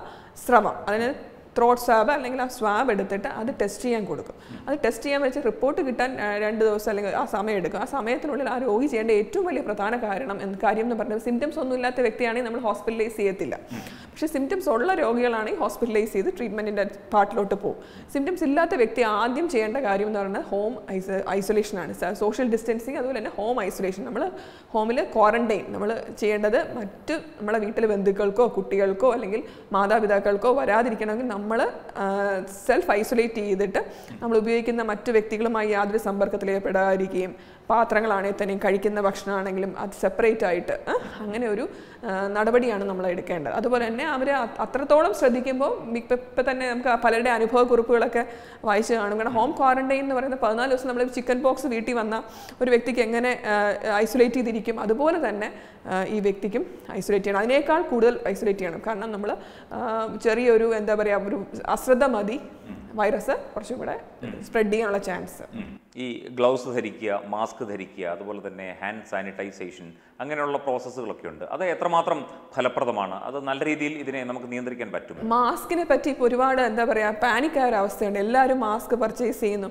സ്രവം അതിന് ത്രോട്ട് സ്വാബ് അല്ലെങ്കിൽ ആ സ്വാബ് എടുത്തിട്ട് അത് ടെസ്റ്റ് ചെയ്യാൻ കൊടുക്കും അത് ടെസ്റ്റ് ചെയ്യാൻ വെച്ച് റിപ്പോർട്ട് കിട്ടാൻ രണ്ട് ദിവസം അല്ലെങ്കിൽ ആ സമയം എടുക്കും ആ സമയത്തിനുള്ളിൽ ആ രോഗി ചെയ്യേണ്ട ഏറ്റവും വലിയ പ്രധാന കാരണം കാര്യം എന്ന് പറഞ്ഞാൽ സിംറ്റംസ് ഒന്നും ഇല്ലാത്ത വ്യക്തിയാണെങ്കിൽ നമ്മൾ ഹോസ്പിറ്റലൈസ് ചെയ്യത്തില്ല പക്ഷേ സിംറ്റംസ് ഉള്ള രോഗികളാണെങ്കിൽ ഹോസ്പിറ്റലൈസ് ചെയ്ത് ട്രീറ്റ്മെൻറ്റിൻ്റെ പാർട്ടിലോട്ട് പോകും സിംറ്റംസ് ഇല്ലാത്ത വ്യക്തി ആദ്യം ചെയ്യേണ്ട കാര്യം എന്ന് പറഞ്ഞാൽ ഹോം ഐസ ഐസൊലേഷനാണ് സോഷ്യൽ ഡിസ്റ്റൻസിങ് അതുപോലെ തന്നെ ഹോം ഐസൊലേഷൻ നമ്മൾ ഹോമിൽ ക്വാറന്റൈൻ നമ്മൾ ചെയ്യേണ്ടത് മറ്റ് നമ്മളെ വീട്ടിലെ ബന്ധുക്കൾക്കോ കുട്ടികൾക്കോ അല്ലെങ്കിൽ മാതാപിതാക്കൾക്കോ വരാതിരിക്കണമെങ്കിൽ നമ്മൾ നമ്മൾ സെൽഫ് ഐസൊലേറ്റ് ചെയ്തിട്ട് നമ്മൾ ഉപയോഗിക്കുന്ന മറ്റു വ്യക്തികളുമായി യാതൊരു സമ്പർക്കത്തിലേർപ്പെടാതിരിക്കുകയും പാത്രങ്ങളാണെങ്കിൽ തന്നെയും കഴിക്കുന്ന ഭക്ഷണമാണെങ്കിലും അത് സെപ്പറേറ്റ് ആയിട്ട് അങ്ങനെ ഒരു നടപടിയാണ് നമ്മൾ എടുക്കേണ്ടത് അതുപോലെ തന്നെ അവർ അത്രത്തോളം ശ്രദ്ധിക്കുമ്പോൾ ഇപ്പം തന്നെ നമുക്ക് പലരുടെ അനുഭവക്കുറിപ്പുകളൊക്കെ വായിച്ച് കാണും കാരണം ഹോം ക്വാറന്റൈൻ എന്ന് പറയുന്ന പതിനാല് ദിവസം നമ്മൾ ചിക്കൻ ബോക്സ് വീട്ടിൽ വന്ന ഒരു വ്യക്തിക്ക് എങ്ങനെ ഐസൊലേറ്റ് ചെയ്തിരിക്കും അതുപോലെ തന്നെ ഈ വ്യക്തിക്കും ഐസൊലേറ്റ് ചെയ്യണം അതിനേക്കാൾ കൂടുതൽ ഐസൊലേറ്റ് ചെയ്യണം കാരണം നമ്മൾ ചെറിയൊരു എന്താ പറയുക ഒരു അശ്രദ്ധ മതി വൈറസ് കുറച്ചും കൂടെ സ്പ്രെഡ് ചെയ്യാനുള്ള ചാൻസ് ഈ ഗ്ലൗസ് ധരിക്കുക മാസ്ക് ധരിക്കുക അതുപോലെ തന്നെ ഹാൻഡ് സാനിറ്റൈസേഷൻ അങ്ങനെയുള്ള പ്രോസസ്സുകളൊക്കെ ഉണ്ട് അത് എത്രമാത്രം ഫലപ്രദമാണ് അത് നല്ല രീതിയിൽ ഇതിനെ നമുക്ക് നിയന്ത്രിക്കാൻ പറ്റും മാസ്കിനെ പറ്റി ഇപ്പോൾ ഒരുപാട് എന്താ പറയുക ആയ ഒരു അവസ്ഥയുണ്ട് എല്ലാവരും മാസ്ക് പർച്ചേസ് ചെയ്യുന്നു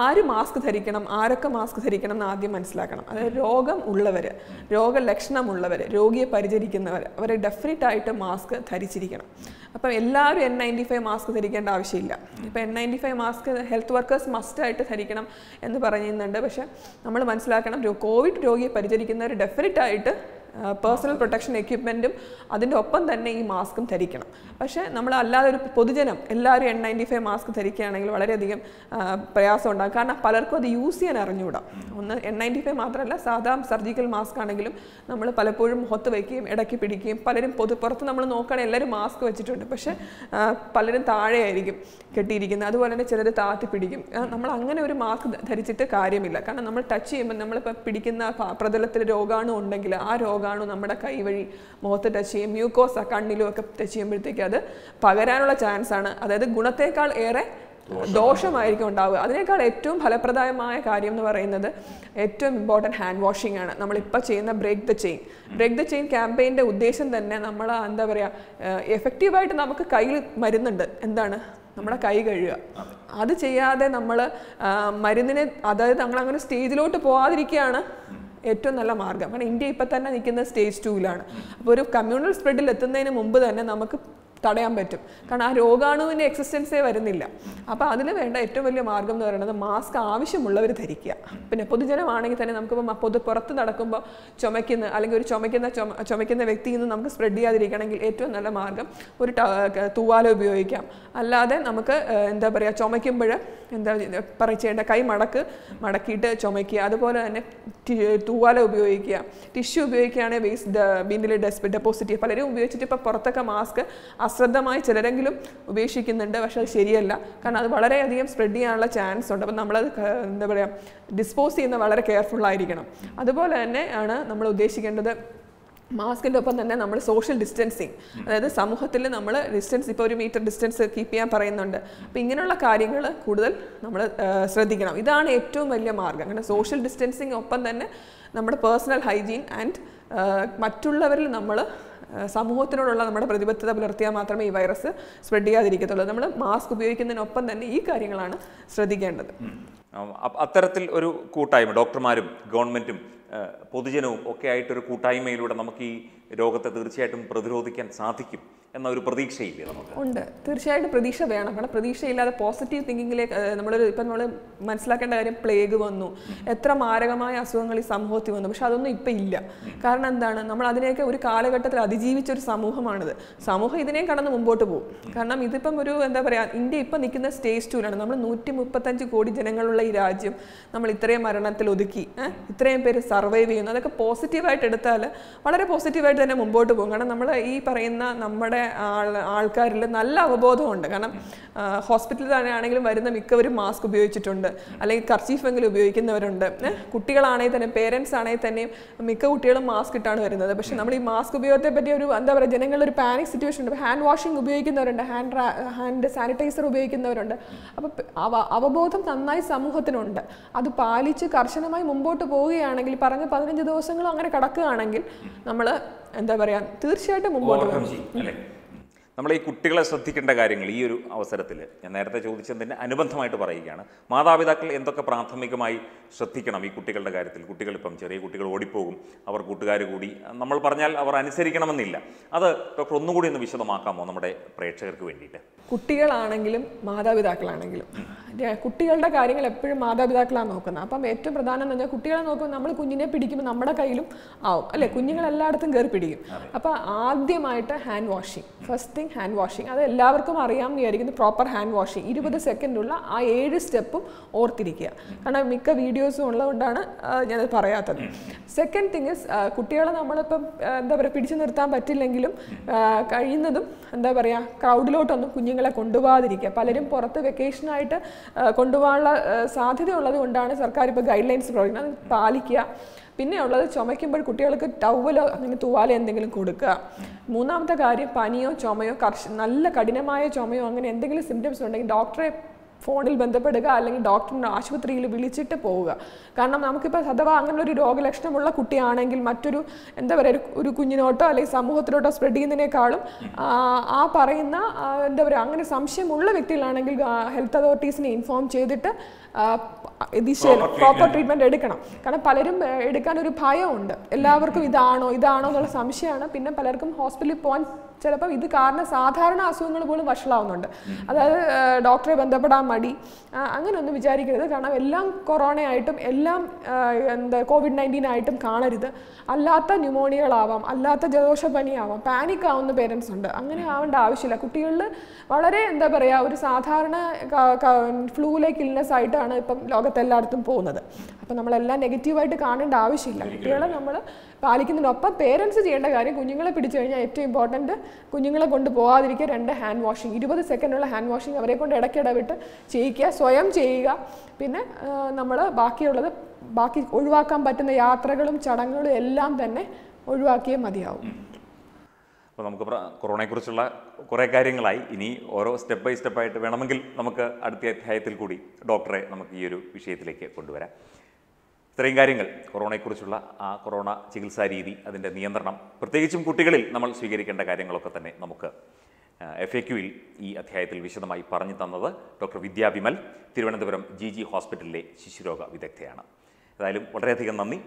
ആര് മാസ്ക് ധരിക്കണം ആരൊക്കെ മാസ്ക് ധരിക്കണം എന്ന് ആദ്യം മനസ്സിലാക്കണം അതായത് രോഗം ഉള്ളവർ രോഗലക്ഷണമുള്ളവർ രോഗിയെ പരിചരിക്കുന്നവർ അവരെ ഡെഫിനറ്റ് ആയിട്ട് മാസ്ക് ധരിച്ചിരിക്കണം അപ്പം എല്ലാവരും എൻ നയൻറ്റി ഫൈവ് മാസ്ക് ധരിക്കേണ്ട ആവശ്യമില്ല ഇപ്പം N ninety five mask health workers മസ്റ്റായിട്ട് ധരിക്കണം എന്ന് പറയുന്നുണ്ട് പക്ഷേ നമ്മൾ മനസ്സിലാക്കണം കോവിഡ് രോഗിയെ പരിചരിക്കുന്നവർ ഡെഫിനറ്റായിട്ട് പേഴ്സണൽ പ്രൊട്ടക്ഷൻ എക്യുപ്മെൻറ്റും അതിൻ്റെ ഒപ്പം തന്നെ ഈ മാസ്കും ധരിക്കണം പക്ഷേ നമ്മൾ അല്ലാതെ ഒരു പൊതുജനം എല്ലാവരും എൻ നയൻറ്റി ഫൈവ് മാസ്ക് ധരിക്കുകയാണെങ്കിൽ വളരെയധികം പ്രയാസം ഉണ്ടാകും കാരണം പലർക്കും അത് യൂസ് ചെയ്യാൻ അറിഞ്ഞുകൂടാം ഒന്ന് എൻ നയൻറ്റി ഫൈവ് മാത്രമല്ല സാധാരണ സർജിക്കൽ മാസ്ക് ആണെങ്കിലും നമ്മൾ പലപ്പോഴും മുഖത്ത് വയ്ക്കുകയും ഇടയ്ക്ക് പിടിക്കുകയും പലരും പൊതു പുറത്ത് നമ്മൾ നോക്കുകയാണെങ്കിൽ എല്ലാവരും മാസ്ക് വെച്ചിട്ടുണ്ട് പക്ഷേ പലരും താഴെയായിരിക്കും കെട്ടിയിരിക്കുന്നത് അതുപോലെ തന്നെ ചിലർ താത്തി പിടിക്കും നമ്മൾ അങ്ങനെ ഒരു മാസ്ക് ധരിച്ചിട്ട് കാര്യമില്ല കാരണം നമ്മൾ ടച്ച് ചെയ്യുമ്പോൾ നമ്മളിപ്പോൾ പിടിക്കുന്ന പ്രതലത്തിൽ രോഗാണു ഉണ്ടെങ്കിൽ ആ രോഗം കാണൂ നമ്മുടെ കൈ വഴി മുഖത്ത് ടച്ച് ചെയ്യും മ്യൂക്കോസ കണ്ണിലും ഒക്കെ ടച്ച് ചെയ്യുമ്പോഴത്തേക്ക് അത് പകരാനുള്ള ചാൻസ് ആണ് അതായത് ഗുണത്തേക്കാൾ ഏറെ ദോഷമായിരിക്കും ഉണ്ടാവുക അതിനേക്കാൾ ഏറ്റവും ഫലപ്രദമായ കാര്യം എന്ന് പറയുന്നത് ഏറ്റവും ഇമ്പോർട്ടൻറ്റ് ഹാൻഡ് വാഷിംഗ് ആണ് നമ്മളിപ്പോൾ ചെയ്യുന്ന break the chain break the chain ക്യാമ്പയിൻ്റെ ഉദ്ദേശം തന്നെ നമ്മൾ എന്താ പറയുക എഫക്റ്റീവായിട്ട് നമുക്ക് കയ്യിൽ മരുന്നുണ്ട് എന്താണ് നമ്മുടെ കൈ കഴുകുക അത് ചെയ്യാതെ നമ്മൾ മരുന്നിനെ അതായത് നമ്മൾ അങ്ങനെ സ്റ്റേജിലോട്ട് പോകാതിരിക്കുകയാണ് ഏറ്റവും നല്ല മാർഗം കാരണം ഇന്ത്യ ഇപ്പം തന്നെ നിൽക്കുന്ന സ്റ്റേജ് ടൂവിലാണ് അപ്പോൾ ഒരു കമ്മ്യൂണൽ സ്പ്രെഡിൽ എത്തുന്നതിന് മുമ്പ് തന്നെ നമുക്ക് തടയാൻ പറ്റും കാരണം ആ രോഗാണുവിൻ്റെ എക്സിസ്റ്റൻസേ വരുന്നില്ല അപ്പോൾ അതിന് വേണ്ട ഏറ്റവും വലിയ മാർഗം എന്ന് പറയുന്നത് മാസ്ക് ആവശ്യമുള്ളവർ ധരിക്കുക പിന്നെ പൊതുജനമാണെങ്കിൽ തന്നെ നമുക്കിപ്പം പൊതു പുറത്ത് നടക്കുമ്പോൾ ചുമയ്ക്കുന്ന അല്ലെങ്കിൽ ഒരു ചുമയ്ക്കുന്ന ചുമയ്ക്കുന്ന വ്യക്തിയിൽ നിന്ന് നമുക്ക് സ്പ്രെഡ് ചെയ്യാതിരിക്കണമെങ്കിൽ ഏറ്റവും നല്ല മാർഗം ഒരു തൂവാല ഉപയോഗിക്കാം അല്ലാതെ നമുക്ക് എന്താ പറയുക ചുമയ്ക്കുമ്പോൾ എന്താ പറയുക ചെയ്യേണ്ട കൈ മടക്ക് മടക്കിയിട്ട് ചുമയ്ക്കുക അതുപോലെ തന്നെ തൂവാല ഉപയോഗിക്കുക ടിഷ്യൂ ഉപയോഗിക്കുകയാണെങ്കിൽ വേസ്റ്റ് ബിന്നിൽ ഡെസ്പ് ഡെപ്പോസിറ്റ് ചെയ്യുക പലരും ഉപയോഗിച്ചിട്ട് ഇപ്പോൾ പുറത്തൊക്കെ മാസ്ക് അശ്രദ്ധമായി ചിലരെങ്കിലും ഉപേക്ഷിക്കുന്നുണ്ട് പക്ഷേ അത് ശരിയല്ല കാരണം അത് വളരെയധികം സ്പ്രെഡ് ചെയ്യാനുള്ള ചാൻസ് ഉണ്ട് അപ്പോൾ നമ്മളത് എന്താ പറയുക ഡിസ്പോസ് ചെയ്യുന്ന വളരെ കെയർഫുള്ളായിരിക്കണം അതുപോലെ തന്നെ ആണ് നമ്മൾ ഉദ്ദേശിക്കേണ്ടത് മാസ്കിൻ്റെ ഒപ്പം തന്നെ നമ്മൾ സോഷ്യൽ ഡിസ്റ്റൻസിങ് അതായത് സമൂഹത്തിൽ നമ്മൾ ഡിസ്റ്റൻസ് ഇപ്പോൾ ഒരു മീറ്റർ ഡിസ്റ്റൻസ് കീപ്പ് ചെയ്യാൻ പറയുന്നുണ്ട് അപ്പോൾ ഇങ്ങനെയുള്ള കാര്യങ്ങൾ കൂടുതൽ നമ്മൾ ശ്രദ്ധിക്കണം ഇതാണ് ഏറ്റവും വലിയ മാർഗം കാരണം സോഷ്യൽ ഡിസ്റ്റൻസിങ് ഒപ്പം തന്നെ നമ്മുടെ പേഴ്സണൽ ഹൈജീൻ ആൻഡ് മറ്റുള്ളവരിൽ നമ്മൾ സമൂഹത്തിനോടുള്ള നമ്മുടെ പ്രതിബദ്ധത പുലർത്തിയാൽ മാത്രമേ ഈ വൈറസ് സ്പ്രെഡ് ചെയ്യാതിരിക്കത്തുള്ളൂ നമ്മൾ മാസ്ക് ഉപയോഗിക്കുന്നതിനൊപ്പം തന്നെ ഈ കാര്യങ്ങളാണ് ശ്രദ്ധിക്കേണ്ടത് അത്തരത്തിൽ ഒരു കൂട്ടായ്മ ഡോക്ടർമാരും ഗവൺമെൻറ്റും പൊതുജനവും ഒക്കെ ആയിട്ടൊരു കൂട്ടായ്മയിലൂടെ നമുക്ക് ഈ രോഗത്തെ തീർച്ചയായിട്ടും പ്രതിരോധിക്കാൻ സാധിക്കും എന്ന ഒരു പ്രതീക്ഷയില്ലേ നമുക്ക് ഉണ്ട് തീർച്ചയായിട്ടും പ്രതീക്ഷ വേണം കാരണം പ്രതീക്ഷയില്ലാതെ പോസിറ്റീവ് തിങ്കിങ്ങിലേക്ക് നമ്മൾ ഇപ്പം നമ്മൾ മനസ്സിലാക്കേണ്ട കാര്യം പ്ലേഗ് വന്നു എത്ര മാരകമായ അസുഖങ്ങൾ ഈ സമൂഹത്തിൽ വന്നു പക്ഷെ അതൊന്നും ഇപ്പം ഇല്ല കാരണം എന്താണ് നമ്മൾ അതിനെയൊക്കെ ഒരു കാലഘട്ടത്തിൽ അതിജീവിച്ച ഒരു സമൂഹമാണിത് സമൂഹം ഇതിനെയും കടന്ന് മുമ്പോട്ട് പോകും കാരണം ഇതിപ്പം ഒരു എന്താ പറയുക ഇന്ത്യ ഇപ്പം നിൽക്കുന്ന സ്റ്റേജ് ടൂലാണ് നമ്മൾ നൂറ്റി മുപ്പത്തഞ്ച് കോടി ജനങ്ങളുള്ള ഈ രാജ്യം നമ്മൾ ഇത്രയും മരണത്തിൽ ഒതുക്കി ഇത്രയും പേര് സർവൈവ് ചെയ്യുന്നു അതൊക്കെ പോസിറ്റീവായിട്ട് എടുത്താൽ വളരെ പോസിറ്റീവായിട്ട് തന്നെ മുമ്പോട്ട് പോകും കാരണം നമ്മൾ ഈ പറയുന്ന നമ്മുടെ ആൾ ആൾക്കാരിൽ നല്ല അവബോധമുണ്ട് കാരണം ഹോസ്പിറ്റലിൽ തന്നെയാണെങ്കിലും വരുന്ന മിക്കവരും മാസ്ക് ഉപയോഗിച്ചിട്ടുണ്ട് അല്ലെങ്കിൽ കർച്ചീഫെങ്കിലും ഉപയോഗിക്കുന്നവരുണ്ട് കുട്ടികളാണെങ്കിൽ തന്നെ പേരൻസ് ആണെങ്കിൽ തന്നെയും മിക്ക കുട്ടികളും മാസ്ക് ഇട്ടാണ് വരുന്നത് പക്ഷേ നമ്മൾ ഈ മാസ്ക് ഉപയോഗത്തെ പറ്റി ഒരു എന്താ പറയുക ജനങ്ങളുടെ ഒരു പാനിക് സിറ്റുവേഷൻ ഉണ്ട് ഹാൻഡ് വാഷിംഗ് ഉപയോഗിക്കുന്നവരുണ്ട് ഹാൻഡ് ഹാൻഡ് സാനിറ്റൈസർ ഉപയോഗിക്കുന്നവരുണ്ട് അപ്പോൾ അവബോധം നന്നായി സമൂഹത്തിനുണ്ട് അത് പാലിച്ച് കർശനമായി മുമ്പോട്ട് പോവുകയാണെങ്കിൽ പറഞ്ഞ പതിനഞ്ച് ദിവസങ്ങളും അങ്ങനെ കടക്കുകയാണെങ്കിൽ നമ്മൾ എന്താ പറയാ തീർച്ചയായിട്ടും മുമ്പോട്ട് നമ്മൾ ഈ കുട്ടികളെ ശ്രദ്ധിക്കേണ്ട കാര്യങ്ങൾ ഈ ഒരു അവസരത്തിൽ ഞാൻ നേരത്തെ ചോദിച്ചതിന് അനുബന്ധമായിട്ട് പറയുകയാണ് മാതാപിതാക്കൾ എന്തൊക്കെ പ്രാഥമികമായി ശ്രദ്ധിക്കണം ഈ കുട്ടികളുടെ കാര്യത്തിൽ കുട്ടികൾ ഇപ്പം ചെറിയ കുട്ടികൾ ഓടിപ്പോകും അവർ കൂട്ടുകാർ കൂടി നമ്മൾ പറഞ്ഞാൽ അവർ അനുസരിക്കണമെന്നില്ല അത് ഡോക്ടർ ഒന്നുകൂടി ഒന്ന് വിശദമാക്കാമോ നമ്മുടെ പ്രേക്ഷകർക്ക് വേണ്ടിയിട്ട് കുട്ടികളാണെങ്കിലും മാതാപിതാക്കളാണെങ്കിലും കുട്ടികളുടെ കാര്യങ്ങൾ എപ്പോഴും മാതാപിതാക്കളാണ് നോക്കുന്നത് അപ്പം ഏറ്റവും പ്രധാനം എന്ന് പറഞ്ഞാൽ കുട്ടികളെ നോക്കുമ്പോൾ നമ്മൾ കുഞ്ഞിനെ പിടിക്കുമ്പോൾ നമ്മുടെ കയ്യിലും ആവും അല്ലേ കുഞ്ഞുങ്ങൾ എല്ലായിടത്തും കയറി പിടിക്കും അപ്പോൾ ആദ്യമായിട്ട് hand washing first thing hand washing അത് എല്ലാവർക്കും അറിയാമെന്ന് വിചാരിക്കുന്നു പ്രോപ്പർ ഹാൻഡ് വാഷിംഗ് ഇരുപത് സെക്കൻഡുള്ള ആ ഏഴ് സ്റ്റെപ്പും ഓർത്തിരിക്കുക കാരണം മിക്ക വീഡിയോസും ഉള്ളതുകൊണ്ടാണ് ഞാനത് പറയാത്തത് സെക്കൻഡ് തിങ് ഇസ് കുട്ടികളെ നമ്മളിപ്പം എന്താ പറയുക പിടിച്ചു നിർത്താൻ പറ്റില്ലെങ്കിലും കഴിയുന്നതും എന്താ പറയുക ക്രൗഡിലോട്ടൊന്നും കുഞ്ഞുങ്ങളെ കൊണ്ടുപോകാതിരിക്കുക പലരും പുറത്ത് വെക്കേഷനായിട്ട് കൊണ്ടുപോകാനുള്ള സാധ്യത ഉള്ളത് കൊണ്ടാണ് സർക്കാർ ഇപ്പോൾ ഗൈഡ് ലൈൻസ് പ്രവർത്തിക്കുന്നത് അത് പാലിക്കുക പിന്നെ ഉള്ളത് ചുമയ്ക്കുമ്പോൾ കുട്ടികൾക്ക് ടവലോ അങ്ങനെ തൂവാലോ എന്തെങ്കിലും കൊടുക്കുക മൂന്നാമത്തെ കാര്യം പനിയോ ചുമയോ കർശ നല്ല കഠിനമായ ചുമയോ അങ്ങനെ എന്തെങ്കിലും സിംറ്റംസ് ഉണ്ടെങ്കിൽ ഡോക്ടറെ ഫോണിൽ ബന്ധപ്പെടുക അല്ലെങ്കിൽ ഡോക്ടറിനെ ആശുപത്രിയിൽ വിളിച്ചിട്ട് പോവുക കാരണം നമുക്കിപ്പോൾ അഥവാ അങ്ങനെ ഒരു രോഗലക്ഷണമുള്ള കുട്ടിയാണെങ്കിൽ മറ്റൊരു എന്താ പറയുക ഒരു കുഞ്ഞിനോട്ടോ അല്ലെങ്കിൽ സമൂഹത്തിലോട്ടോ സ്പ്രെഡ് ചെയ്യുന്നതിനേക്കാളും ആ പറയുന്ന എന്താ പറയുക അങ്ങനെ സംശയമുള്ള വ്യക്തികളാണെങ്കിൽ ഹെൽത്ത് അതോറിറ്റീസിനെ ഇൻഫോം ചെയ്തിട്ട് പ്രോപ്പർ ട്രീറ്റ്മെൻറ്റ് എടുക്കണം കാരണം പലരും എടുക്കാൻ ഒരു ഭയമുണ്ട് എല്ലാവർക്കും ഇതാണോ ഇതാണോ എന്നുള്ള സംശയമാണ് പിന്നെ പലർക്കും ഹോസ്പിറ്റലിൽ പോകാൻ ചിലപ്പോൾ ഇത് കാരണം സാധാരണ അസുഖങ്ങൾ പോലും വഷളാവുന്നുണ്ട് അതായത് ഡോക്ടറെ ബന്ധപ്പെടാൻ മടി അങ്ങനെയൊന്നും വിചാരിക്കരുത് കാരണം എല്ലാം കൊറോണയായിട്ടും എല്ലാം എന്താ കോവിഡ് ആയിട്ടും കാണരുത് അല്ലാത്ത ന്യൂമോണിയകളാവാം അല്ലാത്ത ജലദോഷപ്പനിയാവാം പാനിക് ആവുന്ന പേരൻസ് ഉണ്ട് അങ്ങനെ ആവേണ്ട ആവശ്യമില്ല കുട്ടികളിൽ വളരെ എന്താ പറയുക ഒരു സാധാരണ ഫ്ലൂലേക്ക് ഇൽനെസ് ആയിട്ടാണ് ഇപ്പം ലോകത്തെല്ലായിടത്തും പോകുന്നത് അപ്പം നമ്മളെല്ലാം നെഗറ്റീവായിട്ട് കാണേണ്ട ആവശ്യമില്ല കുട്ടികളെ നമ്മൾ പാലിക്കുന്നുണ്ട് ഒപ്പം പേരൻസ് ചെയ്യേണ്ട കാര്യം കുഞ്ഞുങ്ങളെ പിടിച്ചു കഴിഞ്ഞാൽ ഏറ്റവും ഇമ്പോർട്ടൻറ്റ് കുഞ്ഞുങ്ങളെ കൊണ്ട് പോകാതിരിക്കുക രണ്ട് ഹാൻഡ് വാഷിംഗ് ഇരുപത് സെക്കൻഡുള്ള ഹാൻഡ് വാഷിംഗ് അവരെ കൊണ്ട് ഇടയ്ക്കിടവിട്ട് ചെയ്യിക്കുക സ്വയം ചെയ്യുക പിന്നെ നമ്മൾ ബാക്കിയുള്ളത് ബാക്കി ഒഴിവാക്കാൻ പറ്റുന്ന യാത്രകളും ചടങ്ങുകളും എല്ലാം തന്നെ ഒഴിവാക്കിയേ മതിയാവും അപ്പോൾ നമുക്ക് കൊറോണയെക്കുറിച്ചുള്ള കുറേ കാര്യങ്ങളായി ഇനി ഓരോ സ്റ്റെപ്പ് ബൈ സ്റ്റെപ്പായിട്ട് വേണമെങ്കിൽ നമുക്ക് അടുത്ത അധ്യായത്തിൽ കൂടി ഡോക്ടറെ നമുക്ക് ഈ ഒരു വിഷയത്തിലേക്ക് കൊണ്ടുവരാം ഇത്രയും കാര്യങ്ങൾ കൊറോണയെക്കുറിച്ചുള്ള ആ കൊറോണ ചികിത്സാ രീതി അതിൻ്റെ നിയന്ത്രണം പ്രത്യേകിച്ചും കുട്ടികളിൽ നമ്മൾ സ്വീകരിക്കേണ്ട കാര്യങ്ങളൊക്കെ തന്നെ നമുക്ക് എഫ് എ ക്യുവിൽ ഈ അധ്യായത്തിൽ വിശദമായി പറഞ്ഞു തന്നത് doctor Vidya Vimal Thiruvananthapuram G G ഹോസ്പിറ്റലിലെ ശിശുരോഗ വിദഗ്ധയാണ് ഏതായാലും വളരെയധികം നന്ദി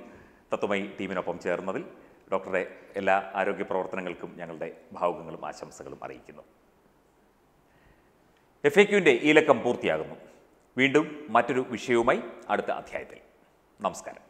തത്വമായി ടീമിനൊപ്പം ചേർന്നതിൽ ഡോക്ടറെ എല്ലാ ആരോഗ്യ പ്രവർത്തനങ്ങൾക്കും ഞങ്ങളുടെ ഭാവുകങ്ങളും ആശംസകളും അറിയിക്കുന്നു എഫ് എ ക്യുവിൻ്റെ ഈ ലക്കം പൂർത്തിയാകുന്നു വീണ്ടും മറ്റൊരു വിഷയവുമായി അടുത്ത അധ്യായത്തിൽ നമസ്കാരം